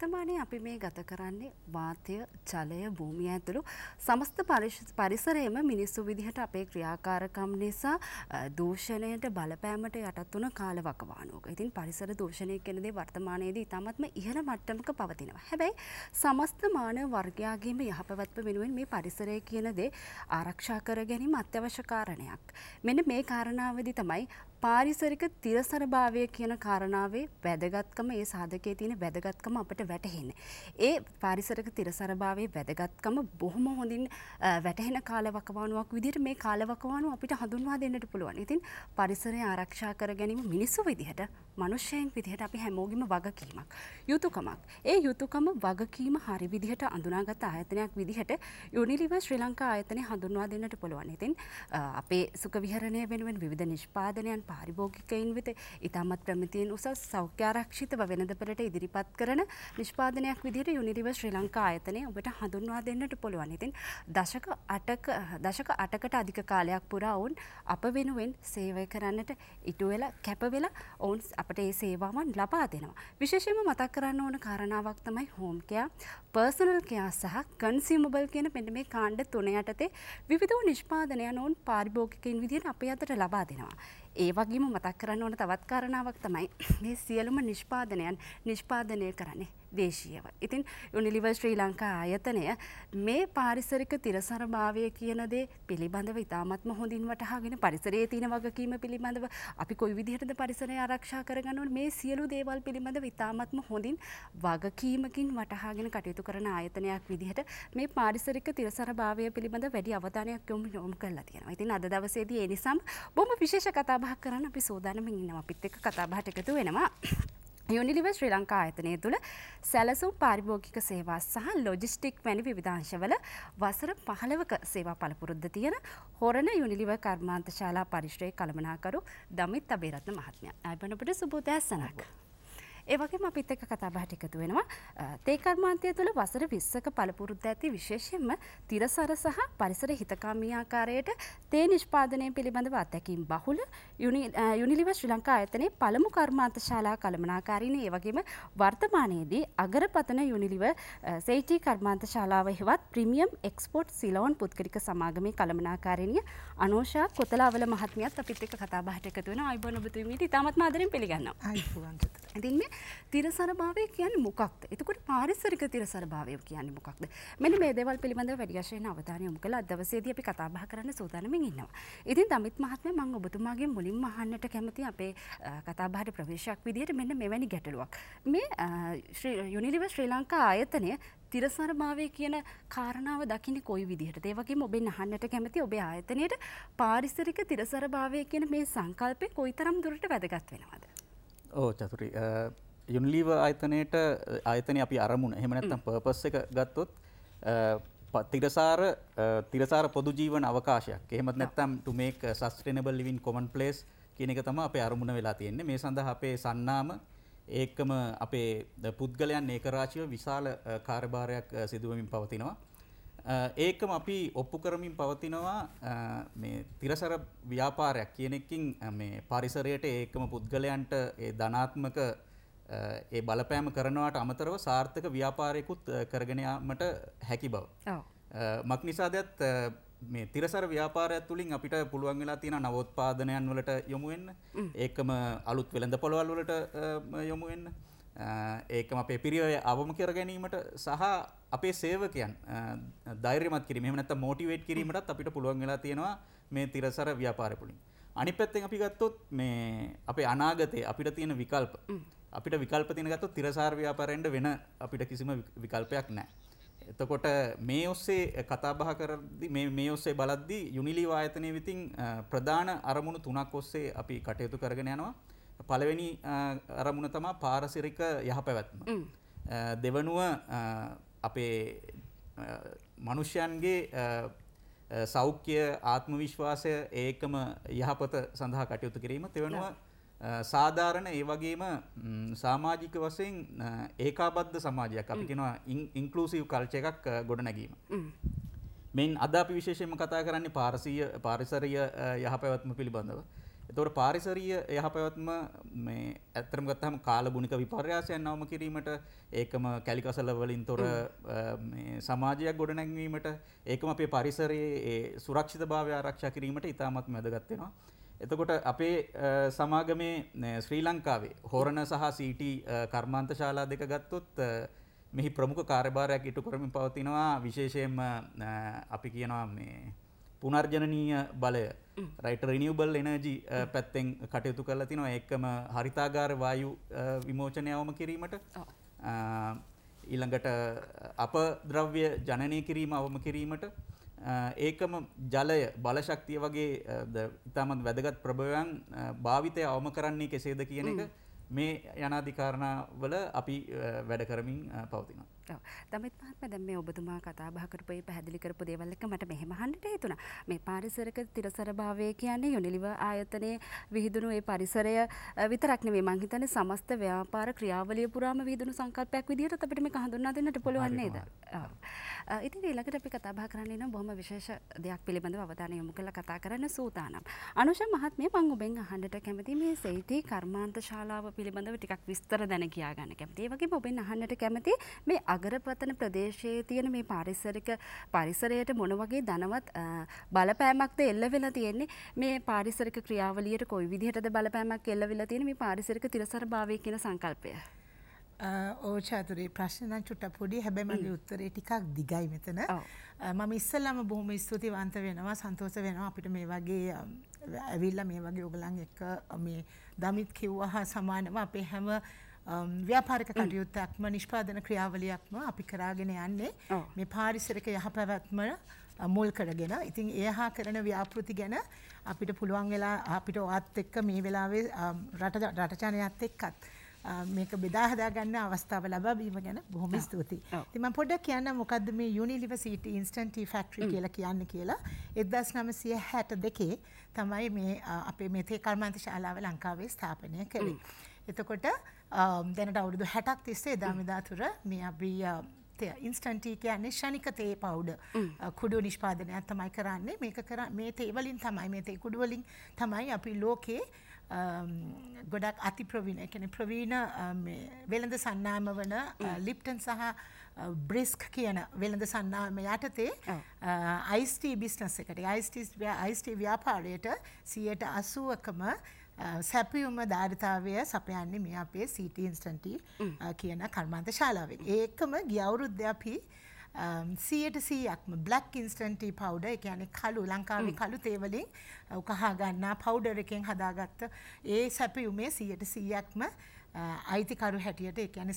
වර්තමානය අපි මේ ගත කරන්නේ වාතය ජලය භූමිය ඇතුළු සමස්ත පරිසරයම මිනිස්සු විදිහට අපේ ක්‍රියාකාරකම් නිසා දූෂණයට බලපෑමට යටත් වන කාල වකවානුවක ඉතින් පරිසර දූෂණය කෙනෙදේ වර්තමානයේදී ඉතාමත්ම ඉහළ මට්ටමක පවතිනවා හැබැයි සමස්ත මානව වර්ගයාගේම යහපවත්ව වෙනුවෙන් මේ පරිසරය කියනදේ ආරක්ෂා කර ගැනීම අත්‍යවශ්‍ය කාරණයක් මෙන මේ කාරණාවදි තමයි පාරිසරික තිරසරභාවය කියන කාරණාවේ වැදගත්කම ඒ සාධකයේ තියෙන වැදගත්කම අපට වැටහෙන. ඒ පාරිසරික තිරසරභාවයේ වැදගත්කම බොහොම හොඳින් වැටහෙන කාලවකවානුවක් විදිහට මේ කාලවකවානුව අපිට හඳුන්වා දෙන්නට පුළුවන්. ඉතින් පරිසරය ආරක්ෂා කර ගැනීම මිනිස්සු විදිහට මනුෂ්‍යයන් විදිහට අපි හැමෝගෙම වගකීමක් යුතුයකමක්. ඒ යුතුයකම වගකීම හරි විදිහට අඳුනාගත් ආයතනයක් විදිහට යුනිලිවර් ශ්‍රී ලංකා ආයතනය හඳුන්වා දෙන්නට පුළුවන්. ඉතින් අපේ සුඛ විහරණය වෙනුවෙන් විවිධ නිෂ්පාදනයන් පාරිභෝගිකයින් වෙත ඉතාමත් ප්‍රමිතියෙන් උසස් සෞඛ්‍යාරක්ෂිතව වෙනදපරට ඉදිරිපත් කරන නිෂ්පාදනයක් විදිර යුනිරිව ශ්‍රී ලංකා අයතනය ඔබට හඳුන්වා දෙන්නට පුළුවන් ඉතින් දශක අටක දශක අටකට අධික කාලයක් පුරා ඔවුන් අප වෙනුවෙන් සේවය කරන්නට ඉටුවෙල කැපවෙල ඔවුන් අපට ඒ සේවාවන් ලබා දෙනවා. විශේෂම මතක් කරන්න ඕන කාරණාවක් තමයි හෝම්කයා පර්සනල් කයා සහ කන්සිමබල් කියන පෙන මේ කාණ්ඩ තුන යටතේ විවිධ නිෂ්පාදනය නොවන් පාරිභෝගිකයින් විදිහට අප අතට ලබා දෙනවා. ඒ වගේම මතක් කරන්න ඕන තවත් කාරණාවක් තමයි මේ සියලුම නිෂ්පාදනයන් නිෂ්පාදනය කරන්නේ දේශීයව. ඉතින් යුනිලිව ශ්‍රී ලංකා ආයතනය මේ පාරිසරික තිරසරභාවය කියන දේ පිළිබඳව ඉතාමත්ම හොඳින් වටහාගෙන පරිසරයේ තියෙන වගකීම පිළිබඳව අපි කොයි විදිහටද පරිසරය ආරක්ෂා කරගන්නවද මේ සියලු දේවල් පිළිබඳව ඉතාමත්ම හොඳින් වගකීමකින් වටහාගෙන කටයුතු කරන ආයතනයක් විදිහට මේ පාරිසරික තිරසරභාවය පිළිබඳ වැඩි අවධානයක් යොමු යොමු කරලා තියෙනවා. ඉතින් අද දවසේදී ඒ නිසාම බොහොම විශේෂ කතා බහක් කරන්න අපි සූදානමින් ඉන්නවා. අපිත් එක්ක කතා බහට එකතු වෙනවා. යුනිලිව ශ්‍රී ලංකා ඇතනය තුළ සැලසුම් පාරිභෝගික සේවා සහ ලොජිස්ටික් වැනි විධංශවල වසර පහළවක සේවා පළපුරුද්ධ තියෙන හොරණ යුනිලිව කර්මාන්ත ශාලා පරිශ්‍රය කළමනාකරු දමිත් අබේරත්න මහත්මය. අයිපනපට සුබෝදයක්සනක්. ඒවගේ අපිත් එක කතාබහට එකතු වෙනවා තේකර්මාන්තය තුළ වසර විස්සක පළපුරුද්ද ඇති විශේෂයෙන්ම තිරසර සහ පරිසර හිතකාමී ආකාරයට තේ නිෂ්පාදනය පිළිබඳව අත්දැකීම් බහුල යුනිලිව ශ්‍රී ලංකා ඇතනේ පළමු කර්මාන්ත ශාලා කළමනාකාරීන ඒවගේම වර්තමානයේදී අගරපතන යුනිලිව සේටී කර්මාන්ත ශාලාව හෙවත් ප්‍රිමියම් එක්ස්පෝට් සිලෝන් පුද්ගරික සමාගමේ කළමනාකාරණය අනෝෂා කොතලාවල මහත්මියත් අපිත් එක කතා බහට එකතුවෙන අයිබෝන ඔබතුමීට ඉතාමත් ආදරෙන් පිළිගන්නවා. ඉතින් මේ තිරසරභාවය කියන්න මොකක්ද එතකොට පාරිසරික තිරසරභාවය කියන්න මොකක්ද මෙනි මේ දෙවල් පිළිබඳ වැඩිශයෙන් අවධානයොම් කළ අදවසේද අපි කතාබහ කරන්න සූදානමින් ඉන්නවා. ඉතින් දමිත් මහත්ම මං ඔබතුමාගේ මුලින් මහන්නට කැමති අපේ කතාබාට ප්‍රවේශයක් විදියට මෙන්න මෙවැනි ගැටලුවක්. මේ යුනිලිව ශ්‍රී ලංකා ආයතනය තිරසරභාවය කියන කාරණාව දකින කොයි විදිහට ඒවගේ ඔබේ අහන්නට කැමති ඔබේ ආයතනයට පාරිසරික තිරසරභාවය කියන මේ සංකල්පය කොයි තරම් දුරට වැදගත් වෙනවාද. ඕ චතුරි යුන්ලීව ආයතනයට ආයතන අපි අරමුණ හෙමනැත්තම් පර්පස් එක ගත්තොත් තිරසාර තිරසාර පොදු ජීවන අවකාශයක් එහෙමත් නැත්තම් to make sustainable living common place කියන එක තම අපේ අරමුණ වෙලා තියෙන්නේ මේ සඳහා අපේ සන්නාම ඒකම අපේ පුද්ගලයන් ඒකරාශිව විශාල කාර්භාරයක් සිදුවමින් පවතිනවා ඒකම අපි ඔප්පු කරමින් පවතිනවා මේ තිරසර ව්‍යාපාරයක් කියනෙකින් මේ පරිසරයට ඒකම පුද්ගලයන්ට ධනාත්මක ඒ බලපෑම කරනවාට අමතරව සාර්ථක ව්‍යාපාරයකුත් කරගෙනයාමට හැකි බව. මක් නිසාදත් මේ තිරසර ව්‍යාපාරයක් තුළින් අපිට පුළුවන් වෙලා තියෙන නවෝත්පාදනයන් වලට යොමු වෙන්න. ඒකම අලුත් වෙළඳ පොළවල් වලට යොමු වෙන්න. ඒකම අපේ පිරිවැය අවම කර ගැනීමට සහ අපේ සේවකයන් ධෛර්යමත් කිරීම එහෙම නැත්නම් මොටිවේට් කිරීමටත් අපිට පුළුවන් වෙලා තියෙනවා මේ තිරසර ව්‍යාපාරය පුලින්. අනිත් පැත්තෙන් අපි ගත්තොත් මේ අපේ අනාගතයේ අපිට තියෙන විකල්ප අපිට විකල්ප තියෙන ගත්තොත් තිරසාර ව්‍යාපාරයෙන්ද වෙන අපිට කිසිම විකල්පයක් නැහැ. එතකොට මේ ඔස්සේ කතා බහ කරද්දී මේ මේ ඔස්සේ බලද්දී යුනිලිව ආයතනයේ විතින් ප්‍රධාන අරමුණු තුනක් ඔස්සේ අපි කටයුතු කරගෙන යනවා. පළවෙනි අරමුණ තමයි පාරිසරික යහපැවැත්ම. දෙවනුව අපේ මනුෂ්‍යයන්ගේ සෞඛ්‍ය ආත්ම විශ්වාසය ඒකම යහපත සඳහා කටයුතු කිරීම තෙවනුව සාධාරණ ඒ වගේම සමාජික වශයෙන් ඒකාබද්ධ සමාජයක් අපි කියනවා ඉන්ක්ලූසිව් කල්චර් එකක් ගොඩනැගීම. මෙන් අද අපි විශේෂයෙන්ම කතා කරන්නේ පාරිසීය පාරිසරීය යහපැවැත්ම පිළිබඳව. එතකොට පාරිසරීය යහපැවැත්ම මේ ඇත්තටම ගත්තහම කාලගුණික විපර්යාසයන් නවම කිරීමට ඒකම කැලිකසල වලින් තොර මේ සමාජයක් ගොඩනැගීමට ඒකම අපේ පරිසරයේ සුරක්ෂිතභාවය ආරක්ෂා කිරීමට ඉතාමත් වැදගත් වෙනවා. එතකොට අපේ සමාගමේ ශ්‍රී ලංකාවේ හෝරණ සහ සීට කර්මාන්ත ශාලා දෙක ගත්තොත් මෙහි ප්‍රමුඛ කාර්යභාරයක් ඉටු කරමින් පවතිනවා විශේෂයෙන්ම අපි කියනවා මේ පුනර්ජනනීය බලය රයිට රිනිියවබල් එනජී පැත්තෙන් කටයුතු කරලා තිනවා එක්කම හරිතාගාර වායු විමෝචනයවම කිරීමට ඊළඟට අප ද්‍රව්‍ය ජනනය කිරීම අවම කිරීමට ඒකම ජලය බලශක්තිය වගේ ඉතාමත් වැදගත් ප්‍රභවයන් භාවිතය අවම කරන්නේ කෙසේද කියන එක මේ යනාධිකාරණවල අපි වැඩ කරමින් පවතිනවා. තමත් පහත්ම දැම මේ ඔබතුමා කතාභාකරපය පැදිලි කරපු දේවල්ලක මට මෙහෙම හන්ට හේතුන මේ පාරිසරක තිරසරභාවය කියන්නේ යොනිලිව ආයතනය විහිදුණු ඒ පරිසරය විතරක්නවේ මංහිතන සමස්ත ව්‍යාපාර ක්‍රියාවලිය පුරාම විදුණු සංකල්පයක් විදිහට අපිට මේ හඳුන්නා දෙන්නට පොළොවන්නේද. ඉතින් ඊළඟට අපි කතා බහ කරන්න න බොහොම විශේෂ දෙයක් පිළිබඳ අවධානය යොමු කළ කතා කරන්න සූතානම්. අනුෂ මහත්මිය මං ඔබෙන් අහන්නට කැමති මේ සෙයිටි කර්මාන්ත ශාලාව පිළිබඳව ටිකක් විස්තර දැන කියා ගන්න කැමති. ඒ වගේම ඔබෙන් අහන්නට කැමති මේ අගරපතන ප්‍රදේශයේ තියෙන මේ පාරිසරික පරිසරයට මොන වගේ ධනවත් බලපෑමක්ද එල්ල වෙලා තියෙන්නේ මේ පාරිසරික ක්‍රියාවලියට කොයි විදිහටද බලපෑමක් එල්ල වෙලා තියෙන මේ පාරිසරික තිරසර භාවය කියන සංකල්පය. ඕ චාතුරේ ප්‍රශ්න නම් චුට්ට පොඩි හැබැයි මගේ උත්තරේ ටිකක් දිගයි මෙතන. මම ඉස්සෙල්ලාම බොහොම ස්තුතිවන්ත වෙනවා සන්තෝෂ වෙනවා අපිට මේ වගේ ඇවිල්ලා මේ වගේ ඔයගලන් එක්ක මේ දමිත් කිව්වා සමානව අපේ හැම ව්‍යාපාරික කටයුත්තක්ම නිෂ්පාදන ක්‍රියාවලියක්ම අපි කරාගෙන යන්නේ මේ පාරිසරික යහපැවැත්ම මුල් කරගෙන. ඉතින් එහා කරන ව්‍යාපෘති ගැන අපිට පුළුවන් වෙලා අපිට ඔයත් එක්ක මේ වෙලාවේ රට රටචනයත් එක්කත් මේක බෙදා හදා ගන්න අවස්ථාව ලබා දීම ගැන බොහොම ස්තුතියි. ඉතින් මම පොඩ්ඩක් කියන්නම් මොකද්ද මේ Unilever Seat Instant Tea Factory කියලා කියන්නේ කියලා. 1962 තමයි මේ අපේ මේ තේ කර්මාන්ත ශාලාව ලංකාවේ ස්ථාපනය කළේ. එතකොට දැනට අවුරුදු 60ක් තිස්සේ එදා මෙදා තුර මේ අපි තේ ඉන්ස්ටන්ට් ටී කියන්නේ ෂණික තේ පවුඩර් කුඩු නිෂ්පාදනයක් තමයි කරන්නේ මේක කර මේ තේ වලින් තමයි මේ තේ කුඩු වලින් තමයි අපි ලෝකේ Um, ගොඩක් අති ප්‍රවීණ එකන uh, ප්‍රවීණ වෙළඳ සන්නාම වන ලිප්ටන් uh, mm. සහ බ්‍රෙස්ක් uh, කියන වෙළඳ සන්නාම යටතේ අයිස්ට oh. බිස්නස් එකට අයිස්ට ව්‍යාපාරයට සියයට අසුවකම සැපියුම ධාරිතාවය සපයන්නේ මේ අපේ සිට ඉන්ස්ටන්ටී mm. කියන කර්මාන්ත ශාලාවෙන් ඒකම ගියවුරුද්‍ය අපි සියට සීයක්ම බ්ලක් ඉන්ස්ටන්ටී පවඩ එකන කලු ලංකාවේ කලු තේවලින් උකහාගන්නා පවඩර් එකෙන් හදාගත්ත ඒ සැපයුමේ සියට සීයක්ම අයිතිකරු හැටියට එකන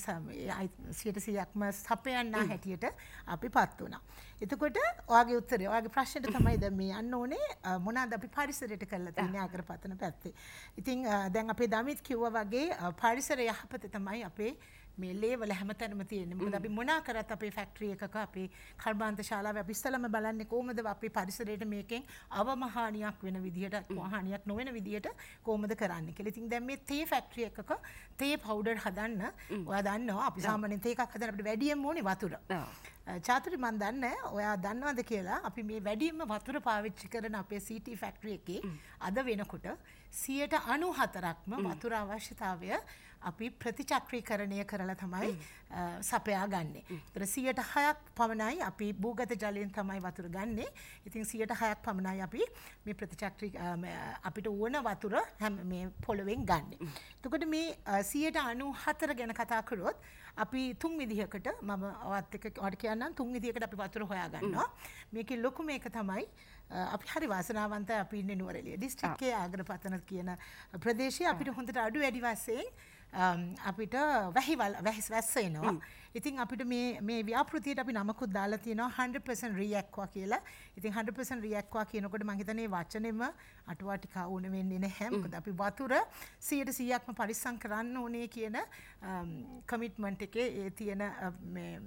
සියට සියක්ම සපයන්නා හැටියට අපි පත් වුණා. එතකොට ඔගේ උත්තරේ වගේ ප්‍රශ්නයට තමයි ද මේ අන්න ඕනේ මොනාද අපි පරිසරයට කල්ලා තියන අගර පතන පැත්තේ. ඉතිං දැන් අපේ දමිත් කිව්ව වගේ පරිසර යහපත තමයි අපේ මේ ලේවල හැමතැනම තියෙන මොකද අපි මොනා කරත් අපේ ෆැක්ටරි එකක අපේ කර්මාන්ත ශාලාව අපි ඉස්සලම බලන්නේ කොහොමද අපේ පරිසරයට මේකෙන් අවමහානියක් වෙන විදිහට මහානියක් නොවන විදිහට කොහොමද කරන්නේ කියලා. ඉතින් දැන් මේ තේ ෆැක්ටරි එකක තේ පවුඩර් හදන්න ඔයා දන්නවා අපි සාමාන්‍යයෙන් තේ එකක් හදන්න අපිට වැඩියෙන් ඕනේ වතුර. චාතුරි මන් දන්නේ ඔයා දන්නවද කියලා අපි මේ වැඩියෙන්ම වතුර පාවිච්චි කරන අපේ CT ෆැක්ටරි එකේ අද වෙනකොට 94%ක්ම වතුර අවශ්‍යතාවය අපි ප්‍රතිචක්‍රීකරණය කරලා තමයි සපයා ගන්නේ. තර සියට හයක් පමණයි අපි භූගත ජලයෙන් තමයි වතුර ගන්නේ. ඉතින් සියට හයක් පමණයි අපි මේ ප්‍රතිචක්‍රී අපිට ඕන වතුර හැම මේ පොළොවෙන් ගන්න. එතකොට මේ සියට අනු හතර ගැන කතා කරොත් අපි තුන් විදිහකට මම අවත් එක වට කියන්නම් තුන් විදිහකට අපි වතුර හොයා ගන්නවා. මේකේ ලොකුම එක තමයි අපි හරි වාසනාවන්ත අපි ඉන්නේ නුවරඑළිය. ඩිස්ට්‍රික්කේ ආග්‍රපතන කියන ප්‍රදේශයේ අපිට හොඳට අඩු වැඩි වශයෙන් අපිට වැහිවල් වැහිස් වැස්සේනවා ඉතින් අපිට මේ මේ ව්‍යාපෘතියට අපි නමකුත් දාලා තියෙනවා 100% රියැක්වා කියලා. ඉතින් 100% රියැක්වා කියනකොට මම හිතන්නේ වචනෙම අටුවා ටික වුණ වෙන්නේ නැහැ. මොකද අපි වතුර 100%ක්ම පරිස්සම් කරන්න ඕනේ කියන කමිට්මන්ට් um, එකේ ඒ තියෙන uh, මේ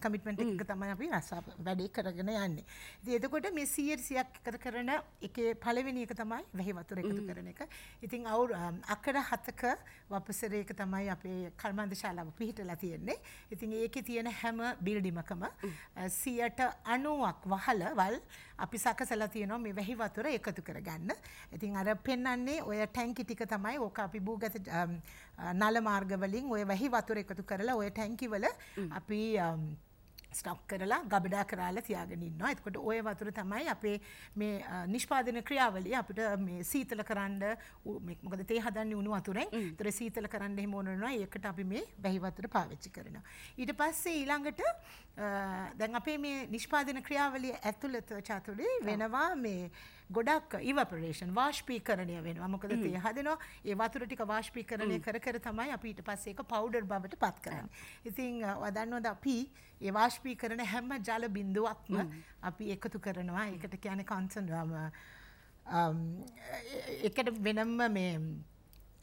කමිටමට uh, එක තමයි අපි රසා වැඩේ කරගෙන යන්නේ. ඉතින් එතකොට මේ සියයට සියක් කර කරන එකේ පළවෙනි එක තමයි වැහි වතුර එකතු කරන එක. ඉතින් අවුරු um, අක්කර හතක වපසරයක තමයි අපේ කර්මාන්ත ශාලාව පිහිටලා තියෙන්නේ. ඉතින් ඒකේ තියෙන හැම බිල්ඩිමකම 90ක් වහලවල් අපි සකසලා තියෙනවා මේ වැහි වතුර එකතු කරගන්න. ඉතින් අර පෙන්වන්නේ ඔය ටැංකි ටික තමයි ඕක අපි භූගත නල මාර්ග වලින් ඔය වැහි වතුර එකතු කරලා ඔය ටැංකි වල අපි ස්ටොක් කරලා ගබඩා කරලා තියාගෙන ඉන්නවා. එතකොට ওই වතුර තමයි අපේ මේ නිෂ්පාදන ක්‍රියාවලිය අපිට මේ සීතල කරන්න මොකද තේ හදන්නේ උණු වතුරෙන්. ඒතර සීතල කරන්න එහෙම ඕනනවා. ඒකට අපි මේ වැහි වතුර පාවිච්චි කරනවා. ඊට පස්සේ ඊළඟට දැන් අපේ මේ නිෂ්පාදන ක්‍රියාවලිය ඇතුළත චතුරේ වෙනවා මේ ගොඩක් ඉවපරේෂන් වාශ්පීකරණය වෙනවා මොකද තේ හදනවා ඒ වතුර ටික වාශ්පීකරණය කර කර තමයි අපි ඊට පස්සේ ඒක පවුඩර් බවට පත් කරන්නේ. ඉතින් වදන්නවද අපි ඒ වාශ්පීකරණ හැම ජල බිඳුවක්ම අපි එකතු කරනවා. ඒකට කියන්නේ කන්සන් එකට වෙනම මේ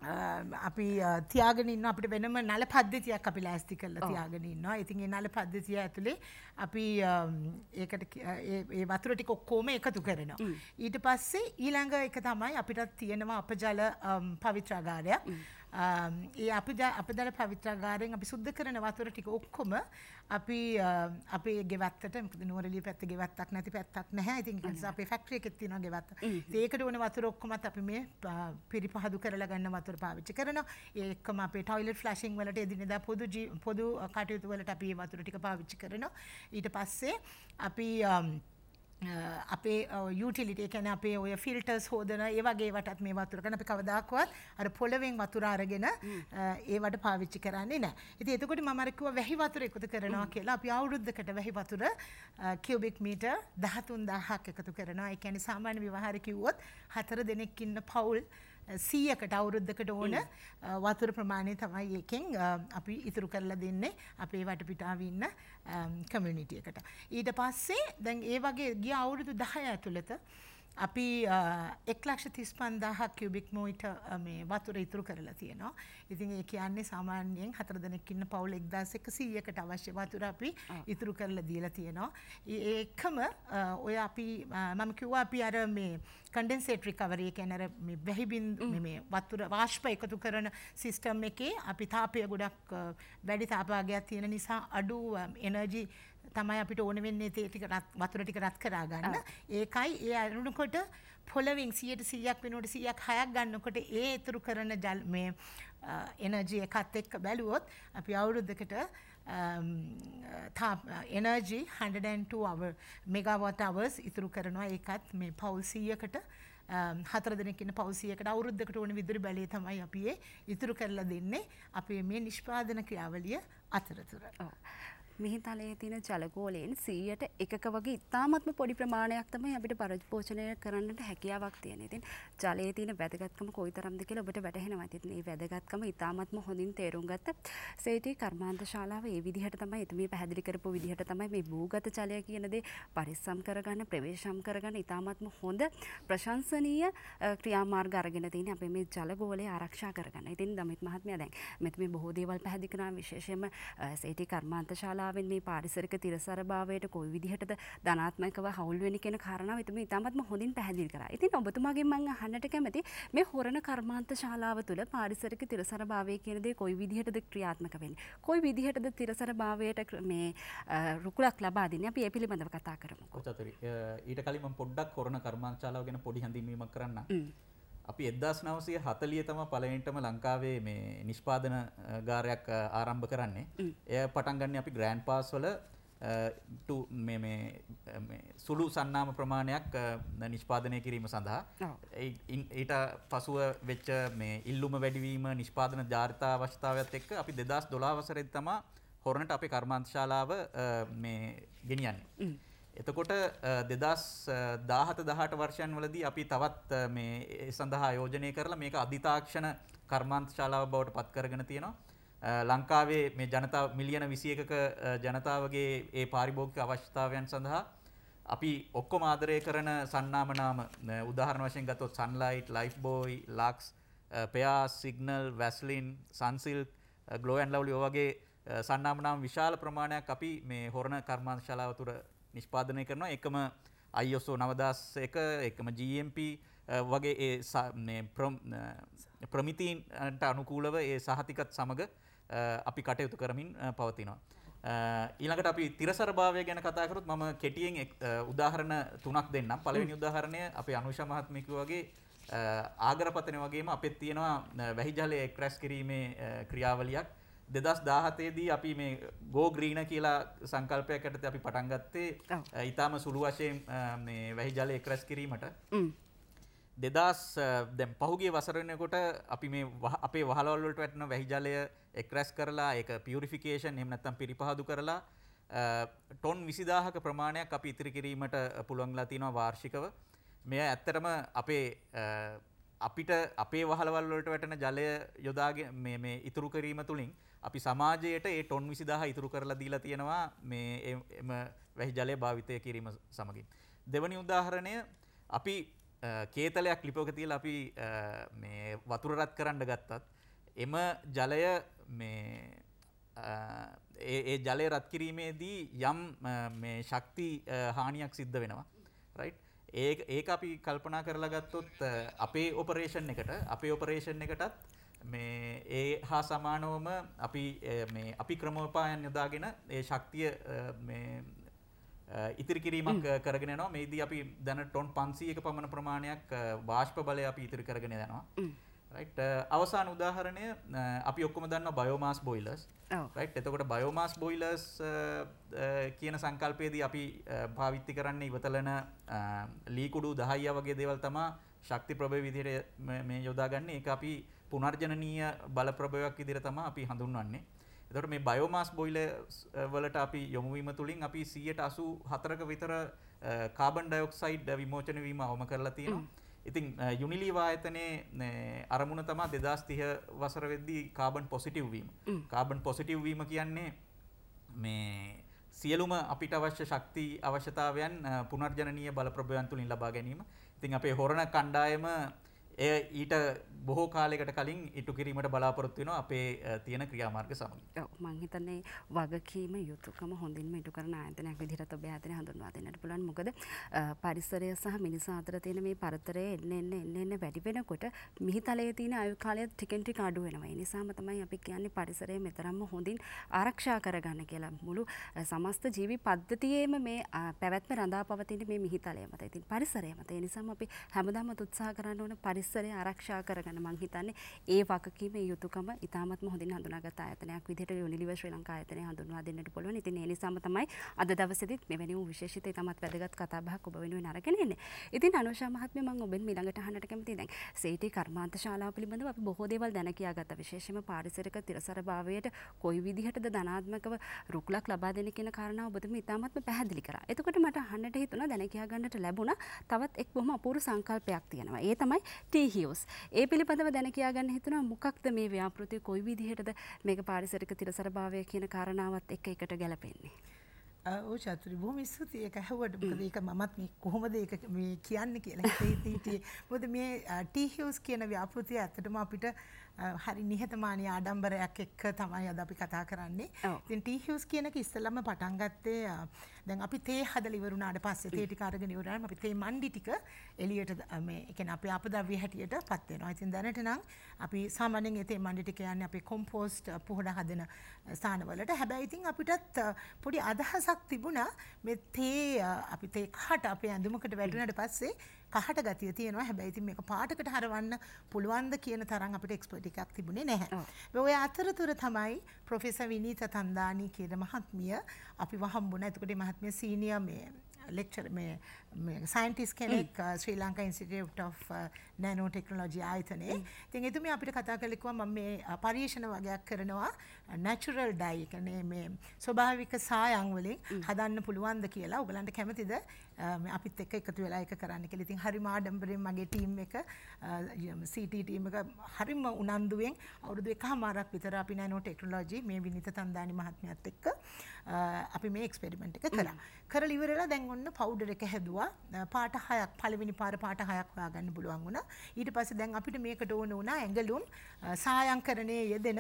අපි තියාගෙනන්න අපට වෙනම නල පද්ධතියක් අපි ලෑස්ති කරල තියාගෙනන්නවා ඉතින් නල පද්ධතිය ඇතුළේ අපි ඒකට වතුරටි කොක්කෝම එකතු කරනවා. ඊට පස්සේ ඊළඟ එක තමයි අපිටත් තියෙනවා අප ජල පවිත්‍රාගාරයක්. ඒ අපි අප දළ පවිත්‍රාගාරයෙන් අපි සුද්ද කරන වතුර ටික ඔක්කොම අපි අපේ ගෙවත්තට නුවරලි පැත් ගෙවත්තක් නැති පැත්තක් නැහැ ඉතින් අපේ ෆැක්ට්‍රිය එකෙත් තියෙනවා ගෙවත්ත. ඒකට ඕන වතුර ඔක්කොමත් අපි මේ පිරිපහදු කරලා ගන්න වතුර පාවිච්චි කරනවා. ඒකම අපේ ටොයිලට් ෆ්ලැෂින් වලට එදිනෙදා පොදු පොදු කටයුතු වලට අපි මේ වතුර ටික පාවිච්චි කරනවා. ඊට පස්සේ අපි අපේ යුටිලිට එකැන අපේ ඔය ෆිල්ටර්ස් හෝදන ඒවගේ වටත් මේ වතුරකන අපි කවදක්වත් අර පොළවෙන් වතුරාරගෙන ඒවට පාවිච්චි කරන්නේ නෑ ඉති එතකොට මරකව වැහි වතුර එකතු කරනවා කියලා අපි අවුරුද්ධකට වැහි වතුර කිවබික් මීට දහතුන් දහක් එකතු කරනවා එකැනි සාමාන්‍ය විවාහර කිව්වොත් හතර දෙනෙක් ඉන්න පවුල් සීයකට අවුරුද්ධකට ඕන වතුර ප්‍රමාණය තමයි එකෙන් අපි ඉතුරු කරලා දෙන්නේ අපේ වටපිටාවන්න කමියනිටියකට. ඊට පස්සේ දැන් ඒ වගේ ගිය අවුරුදු දහය ඇතුළත අපි එක්ලක්ෂ තිස් පන්දාහක් කිවබික් මෝයිට මේ වතුර ඉතුරු කරලා තියෙනවා ඉතින් ඒ කියන්නේ සාමාන්‍යයෙන් හතර දෙනෙක්කින්න පවුල එක්දස් එක සීයකට අවශ්‍ය වතුර අපි ඉතුරු කරලා දීලා තියෙනවා ඒකම ඔය අපි මම කිව්වා අපි අර මේ කන්ඩෙන්සේටරි කවරය කැනර බැහිබින් මේ වතුර වාශ්ප එකතු කරන සිස්ටම් එකේ අපි තාපය ගොඩක් වැඩි තාපාගයක් තියෙන නිසා අඩු එනර්ජී තමයි අපිට ඕන වෙන්නේ ඒ ටික වතුර ටික රත් කරා ගන්න. ඒකයි ඒ අරුණකොට පොළවෙන් 100%ක් වෙනකොට 100ක් 6ක් ගන්නකොට ඒ ඉතුරු කරන ජල මේ එනර්ජි එකත් එක්ක බැලුවොත් අපි අවුරුද්දකට එනර්ජි 102 hour megawatt hours ඉතුරු කරනවා ඒකත් මේ පවුල් 100කට හතර දෙනෙක් ඉන්න පවුසියකට අවුරුද්දකට ඕන විදුලි බැලේ තමයි අපි ඒ ඉතුරු කරලා දෙන්නේ අපේ මේ නිෂ්පාදන ක්‍රියාවලිය අතරතුර. ඔව්. මෙහි තලයේ තියෙන ජලගෝලයෙන් සීයට එකක වගේ ඉතාමත්ම පොඩි ප්‍රමාණයක් තමයි අපිට පරිපෝෂණය කරන්නට හැකියාවක් තියෙන. ඉතින් ජලයේ තියෙන වැදගත්කම කොයිතරම්ද කියලා ඔබට වැටහෙනවා. ඉතින් මේ වැදගත්කම ඉතාමත්ම හොඳින් තේරුම් ගත්ත සේටි කර්මාන්ත ශාලාව ඒ විදිහට තමයි එතුමිය පැහැදිලි කරපු විදිහට තමයි මේ භූගත ජලය කියන දේ පරිස්සම් කරගන්න, ප්‍රවේශම් කරගන්න ඉතාමත්ම හොඳ ප්‍රශංසනීය ක්‍රියාමාර්ග අරගෙන තියෙන අපේ මේ ජලගෝලය ආරක්ෂා කරගන්න. ඉතින් දමිත් මහත්මයා දැන් මෙතන මේ බොහෝ දේවල් පැහැදිලි කරනවා විශේෂයෙන්ම සේටි කර්මාන්ත ශාලාව ජනතාවෙන් මේ පාරිසරික තිරසරභාවයට කොයි විදිහටද ධනාත්මකව හවුල් වෙන කියන කාරණාව ඉතින් ඉතාමත්ම හොඳින් පැහැදිලි කරා. ඉතින් ඔබතුමාගෙන් මම අහන්නට කැමති මේ හොරණ කර්මාන්ත ශාලාව තුළ පාරිසරික තිරසරභාවය කියන දේ කොයි විදිහටද ක්‍රියාත්මක වෙන්නේ? කොයි විදිහටද තිරසරභාවයට මේ රුකුලක් ලබා දෙන්නේ? අපි ඒ පිළිබඳව කතා කරමු. ඊට කලින් මම පොඩ්ඩක් හොරණ කර්මාන්ත ශාලාව ගැන පොඩි හැඳින්වීමක් කරන්න. අපි 1940 තම පළවෙනිටම ලංකාවේ මේ නිෂ්පාදන ගාරයක් ආරම්භ කරන්නේ. එය පටන් ගන්නේ අපි ග්‍රෑන්ඩ් පාස් වල මේ මේ මේ සුළු සන්නාම ප්‍රමාණයක් නිෂ්පාදනය කිරීම සඳහා ඊට පසුව වෙච්ච මේ ඉල්ලුම වැඩිවීම නිෂ්පාදන ජාරිතා අවස්ථාවත් එක්ක අපි 2012 වසරේදී තමයි හොරණට අපේ කර්මාන්තශාලාව මේ ගෙනියන්නේ. එතකොට දෙදස් දාහත දහට වර්ෂයන් වලදී අපි තවත් මේ සඳහා යෝජනය කරලා මේක අධිතාක්ෂණ කර්මාන්ත ශාලාව බවට පත් කරගෙන තියෙනවා. ලංකාවේ මේ ජනතාව මිලියන 21ක ජනතාවගේ ඒ පාරිභෝගික අවශ්‍යතාවයන් සඳහා අපි ඔක්කොම ආදරය කරන සන්නාම නාම උදාහරණ වශයෙන් ගත්තොත් Sunlight, Lifebuoy, Lux, Pear, Signal, Vaseline, Sunsilk, Glow and Lovely ඔය වගේ සන්නාම නාම විශාල ප්‍රමාණයක් අපි මේ හොරණ කර්මාන්ත ශාලාව තුර නිෂ්පාදනය කරනවා එකම අයිෝසෝ නවදස් එක එකම GMP වගේ ප්‍රමිතින්ට අනුකූලව ඒ සහතිකත් සමඟ අපි කටයුතු කරමින් පවතිනවා. ඊළඟට අපි තිරසරභාවය ගැන කතාකරුත් මම කෙටියෙන් උදාහරණ තුනක් දෙන්නම් පළවෙනි උදාහරණය අපි අනුෂ මහත්මික වගේ ආගරපතන වගේම අපෙත් තියෙනවා වැහිජලය එක්රැස් කිරීමේ ක්‍රියාවලියක් දෙදස් දාහතේදී අපි මේ ගෝ ග්‍රීන කියලා සංකල්පයක් ඇටත අපි පටන්ගත්තේ ඉතාම සුළු වශයෙන් වැහි ජල එක්රැස් කිරීමට දෙදස් දැම් පහුගේ වසරනකොට අපි මේ අපේ වහලවල්ලට වැටන වැහිජලය එක්රැස් කරලා එක පියරිෆිකේෂන් එමනත්තම් පිරිපහදු කරලා ටොන් විසිදාහක ප්‍රමාණයක් අපි ඉතිරි කිරීමට පුළුවන්ලා තියෙනවා වාර්ෂිකව මෙය ඇත්තටම අපේ අපිට අපේ වහලවල් වලට වැටෙන ජලය යොදාගෙන මේ මේ ඉතුරු කිරීම තුලින් අපි සමාජයට ඒ ටොන් 20000 ඉතුරු කරලා දීලා තියෙනවා මේ එම වැහි ජලය භාවිතය කිරීම සමගින්. දෙවැනි උදාහරණය අපි කේතලයක් ලිපෝක තියලා අපි මේ වතුර රත් කරන්න ගත්තත් එම ජලය මේ ඒ ජලය රත් කිරීමේදී යම් මේ ශක්ති හානියක් සිද්ධ වෙනවා. රයිට් ඒ ඒක අපි කල්පනා කරලා ගත්තොත් අපේ ඔපරේෂන් එකට අපේ ඔපරේෂන් එකටත් මේ ඒ හා සමානවම අපි මේ අපි ක්‍රමෝපායන් යොදාගෙන ඒ ශක්තිය මේ ඉතිරි කිරීමක් කරගෙන යනවා මේදී අපි දැන ටොන් 500ක පමණ ප්‍රමාණයක් වාෂ්ප බලය අපි ඉතිරි කරගෙන යනවා රයිට් uh, අවසාන උදාහරණය uh, අපි ඔක්කොම දන්න බයෝමාස් බොයිලස් රයිට් එතකොට බයෝමාස් බොයිලස් uh, කියන සංකල්පයේදී අපි භාවිත්‍ය කරන්න ඉවතලන ලීකුඩු දහයිය වගේ දේවල් තමා ශක්ති ප්‍රභය විදිහට මේ යොදාගන්නේ ඒක අපි පුනර්ජනනීය බල ප්‍රභාවයක් විදිහට තමයි අපි හඳුන්වන්නේ. එතකොට මේ බයෝමාස් බොයිලස් වලට අපි යොමු වීම තුලින් අපි 184ක විතර කාබන් ඩයොක්සයිඩ් විමෝචන වීම අවම කරලා තියෙනවා. ඉතින් යුනිලීවා ආයතනයේ අරමුණ තමා දෙදස් තිහ වසර වෙද්දී කාබන් පොසිටව් වීම කාබන් පොසිටව් වීම කියන්නේ මේ සියලුම අපිට අවශ්‍ය ශක්ති අවශ්‍යතාවයන් පුනර්ජනීය බලප්‍රභවයන් තුලින් ලබා ගැනීම. ඉතින් අපේ හොරණ කණ්ඩායම එය ඊට බොහෝ කාලයකට කලින් ඉටු කිරීමට බලාපොරොත්තු වෙනවා අපේ තියෙන ක්‍රියාමාර්ග සමගින්. ඔව් මම හිතන්නේ වගකීම යුතුයකම හොඳින්ම ඉටු කරන ආයතනයක් විදිහට ඔබ ආයතනය හඳුන්වා දෙන්නට පුළුවන්. මොකද පරිසරය සහ මිනිසා අතර තියෙන මේ පරතරය එන්න එන්න එන්න එන්න වැඩි වෙනකොට මිහිතලයේ තියෙන ආයු කාලය ටිකෙන් ටික අඩු වෙනවා. ඒ නිසාම තමයි අපි කියන්නේ පරිසරය මෙතරම්ම හොඳින් ආරක්ෂා කරගන්න කියලා. මුළු සමස්ත ජීවි පද්ධතියේම මේ පැවැත්ම රඳා පවතින මේ මිහිතලය මත. ඉතින් පරිසරය මත. ඒ නිසාම අපි හැමදාම උත්සාහ කරන්න ඕන පරිසරය පරිසරය ආරක්ෂා කරගන්න මං හිතන්නේ ඒ වගකීම යුතුයකම ඉතාමත්ම හොඳින් හඳුනාගත් ආයතනයක් විදිහට යුනිලිවර් ශ්‍රී ලංකා ආයතනය හඳුන්වා දෙන්නට පුළුවන්. ඉතින් ඒ නිසාම තමයි අද දවසේදීත් මෙවැනි වූ විශේෂිත ඉතාමත් වැදගත් කතා බහක් ඔබ වෙනුවෙන් අරගෙන එන්නේ. ඉතින් අනුෂා මහත්මිය මම ඔබෙන් ඊළඟට අහන්නට කැමතියි. දැන් සීටි කර්මාන්ත ශාලාව පිළිබඳව අපි බොහෝ දේවල් දැන කියාගත්තා. විශේෂයෙන්ම පාරිසරික තිරසරභාවයට කොයි විදිහටද ධනාත්මකව රුකුලක් ලබා දෙන කියන කාරණාව ඔබතුමී ඉතාමත්ම පැහැදිලි කරා. එතකොට මට අහන්නට හිතුණා දැන කියා ගන්නට ලැබුණා තවත් එක් බොහොම අපූර්ව සංකල්පයක් තියෙනවා. ඒ තමයි ස්ටී හිවස් ඒ පිළිබඳව දැනකයාගන්න හිතනවා මොකක්ද මේ ව්‍යාපෘති කොයි විදිහටද මේක පාරිසරික තිරසරභාවය කියන කාරණාවත් එක එකට ගැලපෙන්නේ. ඕ චතුරි බොහොම ස්තුතියි ඒක ඇහුවට මොකද ඒක මමත් මේ කොහොමද ඒක මේ කියන්නේ කියලා හිතේ හිටියේ. මොකද මේ ටී හිවස් කියන ව්‍යාපෘතිය ඇත්තටම අපිට හරි නිහතමානී ආඩම්බරයක් එක්ක තමයි අද අපි කතා කරන්නේ. ඉතින් ටී හිව්ස් කියන එක ඉස්සෙල්ලම පටන් ගත්තේ දැන් අපි තේ හදලා ඉවරුණාට පස්සේ තේ ටික අරගෙන ඉවරනම අපි තේ මණ්ඩි ටික එළියට මේ කියන්නේ අපේ අපද්‍රව්‍ය හැටියටපත් වෙනවා. ඉතින් දැනට නම් අපි සාමාන්‍යයෙන් ඒ තේ මණ්ඩි ටික යන්නේ අපේ කොම්පෝස්ට් පුහුණු හදන ස්ථානවලට. හැබැයි ඉතින් අපිටත් පොඩි අදහසක් තිබුණා මේ තේ අපි තේ කහට අපේ ඇඳුමකට වැටුණාට පස්සේ කහට ගතිය තියෙනවා හැබැයි ඉතින් මේක පාටකට හරවන්න පුළුවන්ද කියන තරම් අපිට එක්ස්පර්ට් එකක් තිබුණේ නැහැ. ඔය අතරතුර තමයි ප්‍රොෆෙසර් විනීත තන්දානි කියන මහත්මිය අපිව හම්බුණා. එතකොට මේ මහත්මිය සීනියර් මේ ලෙක්චර් මේ සයින්ටිස් කෙනෙක් Sri Lanka institute of nano technology ආයතනයේ ඉතින් එතුමිය අපිට කතා කළේ කිව්වා මම මේ පරීක්ෂණ වගයක් කරනවා natural dye කියන්නේ මේ ස්වභාවික සායම් වලින් හදන්න පුළුවන්ද කියලා ඔයගලන්ට කැමතිද අපිත් එක්ක එකතු වෙලා ඒක කරන්න කියලා. ඉතින් හරිම ආඩම්බරෙන් මගේ ටීම් එක CT ටීම් එක හරිම උනන්දුවෙන් අවුරුදු එකහමාරක් විතර අපි නැනෝ ටෙක්නොලොජි මේ විනිත තන්දානි මහත්මියත් එක්ක අපි මේ එක්ස්පෙරිමන්ට් එක කරා. කරලා ඉවරලා දැන් ඔන්න පවුඩර් එක හැදුවා කිව්වා පාට හයක් පළවෙනි පාර පාට හයක් හොයාගන්න පුළුවන් වුණා. ඊට පස්සේ දැන් අපිට මේකට ඕන වුණා ඇඟලුම් සායංකරණයේ යෙදෙන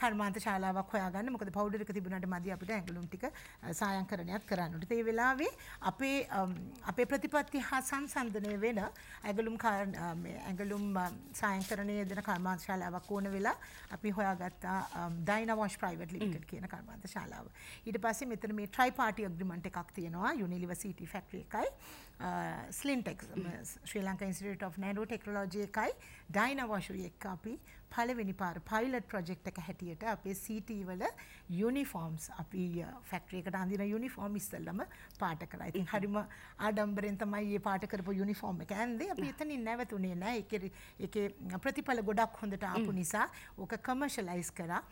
කර්මාන්ත ශාලාවක් හොයාගන්න. මොකද පවුඩර් එක තිබුණාට මදි අපිට ඇඟලුම් ටික සායංකරණයක් කරන්න. ඒත් ඒ වෙලාවේ අපේ අපේ ප්‍රතිපත්ති හා සංසන්දනය වෙන ඇඟලුම් ඇඟලුම් සායංකරණයේ යෙදෙන කර්මාන්ත ශාලාවක් ඕන වෙලා අපි හොයාගත්තා ඩයිනවොෂ් ප්‍රයිවට් ලිමිටඩ් කියන කර්මාන්ත ශාලාව. ඊට පස්සේ මෙතන මේ ට්‍රයිපාටි ඇග්‍රිමන්ට් එකක් තියෙනවා යුනිලිවර්සිටි ෆැක්ටරි එකයි SLINTEC Sri Lanka institute of nano ටෙක්නෝජය එකයි ඩයිනවශුව එක් අපි පලවෙනි පාර පයිලට් ප්‍රජෙක්් එක හැටියට අපේ සිටවල යුනිෆෝර්ම්ස් අපි ෆැක්ට්‍රේකට අඳන යුනිෆෝර්ම් ඉස්සල්ලම පාට කර ඉතින් හරිම ආඩම්බරෙන් තමයි ඒ පාටකරපු යුනිෆෝර්ම් එක ඇන්දේ අපි එතනි නැවතුනේ නෑ එක ප්‍රතිඵල ගොඩක් හොඳට ආපු නිසා ඕක කමර්ශලයිස් කරා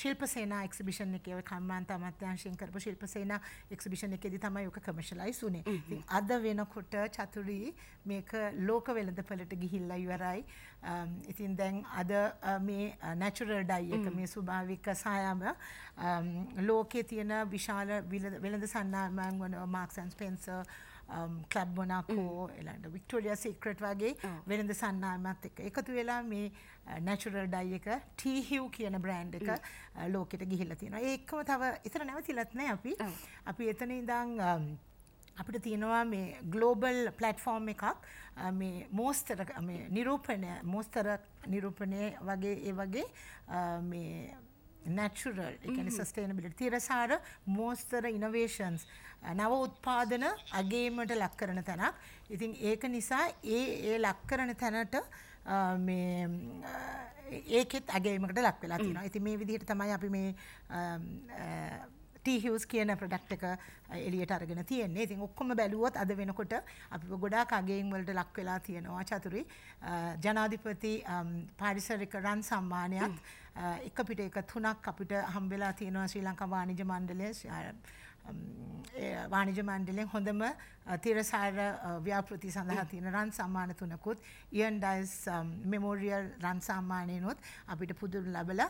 ශිල්ප සේනා එක්සිබිෂන් එකේ කම්මාන්ත අමත්‍යංශයෙන් කරපු ශිල්ප සේනා එක්සිබිෂන් එකේදී තමයි ඔක කමර්ෂලයිස් වුනේ. ඉතින් අද වෙනකොට චතුරි මේක ලෝක වෙළඳපළට ගිහිල්ලා ඉවරයි. ඉතින් දැන් අද මේ නැචරල් ඩයි එක මේ ස්වභාවික සායම ලෝකයේ තියෙන විශාල වෙළඳ සන්නාමයන් වන Marks and Spencer Club Monaco එලන්ට වික්ටෝරිය සේක්‍රට් වගේ වෙනද සන්නාමත් එක එකතු වෙලා මේ නැචුරල් uh, ඩයි එක ටීහිව් කියන බ්‍රෑන්් එක uh, ලෝකෙට ගිහිල්ල තියෙනවා ඒක්කම තව ඉතර නැවතිලත්නෑ අපි අපි එතන ඉදං um, අපිට තියෙනවා මේ ගලෝබල් පලට්ෆෝර්ම් එකක් uh, මේ මෝස්තර නිරූපණය මෝස්තර නිරූපණය වගේ ඒ වගේ මේ නැචුරල් එකන සස්ටේනබිට තිරසාර මෝස්තර ඉනවේෂන්ස් නව උත්පාදන අගේමට ලක් කරන තැනක් ඉතින් ඒක නිසා ඒ ඒ ලක් කරන තැනට ඒකෙත් අගේමට ලක් වෙලා mm. තින ඇති මේ විදිහට තමයි අපි මේ ටීහිවස් කියන ප්‍රඩක්්ක එලියට අරගෙන තියන්නේ ඉතින් ඔක්කොම බැලුවොත් අද වෙනකොට අපි ගොඩා කගේෙන් වලට ලක් වෙලා තියෙනවා චතුරි ජනාධිපති පාරිසරික රන් සම්මානයක් mm. එක පිට එක තුනක් අපිට හම්බෙලා තියෙනවා ශ්‍රී ලංකා වාණිජ මණ්ඩලය වාණිජ මණ්ඩලයෙන් හොඳම තිරසාර ව්‍යාපෘති සඳහා තියෙන රන් සම්මාන තුනකුත් ඉයන් ඩයිස් මෙමෝරියල් රන් සම්මානයනොත් අපිට පුදුරු ලැබලා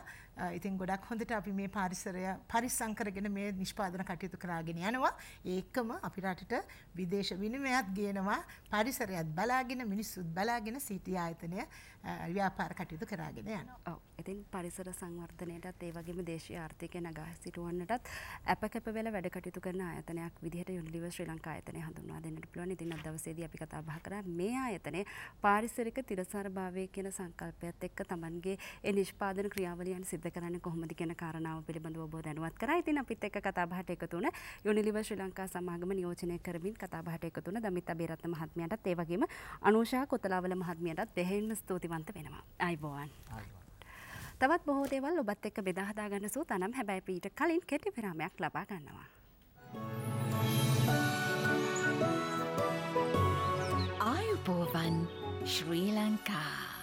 ඉතින් ගොඩක් හොඳට අපි මේ පරිසරය පරිස්සම් කරගෙන මේ නිෂ්පාදන කටයුතු කරාගෙන යනවා. ඒකම අපි රටට විදේශ විනිමයත් ගේනවා. පරිසරයත් බලාගෙන මිනිස්සුත් බලාගෙන සිටි ආයතනය ව්‍යාපාර කටයුතු කරාගෙන යනවා. ඔව්. ඉතින් පරිසර සංවර්ධනයටත් ඒ වගේම දේශීය ආර්ථිකය නගා සිටුවන්නටත් අප කැප වෙලා වැඩ කටයුතු කරන ආයතනයක් විදිහට යුනිලිවර් ශ්‍රී ලංකා ආයතනය හඳුන්වා දෙන්නට පුළුවන්. ඉතින් අද දවසේදී අපි කතා බහ කරා මේ ආයතනයේ පාරිසරික තිරසාරභාවය කියන සංකල්පයත් එක්ක Tamanගේ ඒ නිෂ්පාදන ක්‍රියාවලියන් සිදු සිද්ධ කරන්න කොහොමද කියන කාරණාව පිළිබඳව ඔබ දැනුවත් කරා. ඉතින් අපිත් එක්ක කතාබහට එකතු වුණ යුනිලිවර් ශ්‍රී ලංකා සමාගම නියෝජනය කරමින් කතාබහට එකතු වුණ දමිත් අබේරත්න මහත්මයාටත් ඒ වගේම අනුෂා කොතලාවල මහත්මියටත් දෙහෙන්න ස්තුතිවන්ත වෙනවා. අයිබෝවන්. තවත් බොහෝ දේවල් ඔබත් එක්ක බෙදා හදා ගන්න සූතනම් හැබැයි පීට කලින් කෙටි විරාමයක් ලබා ගන්නවා. ආයුබෝවන් ශ්‍රී ලංකා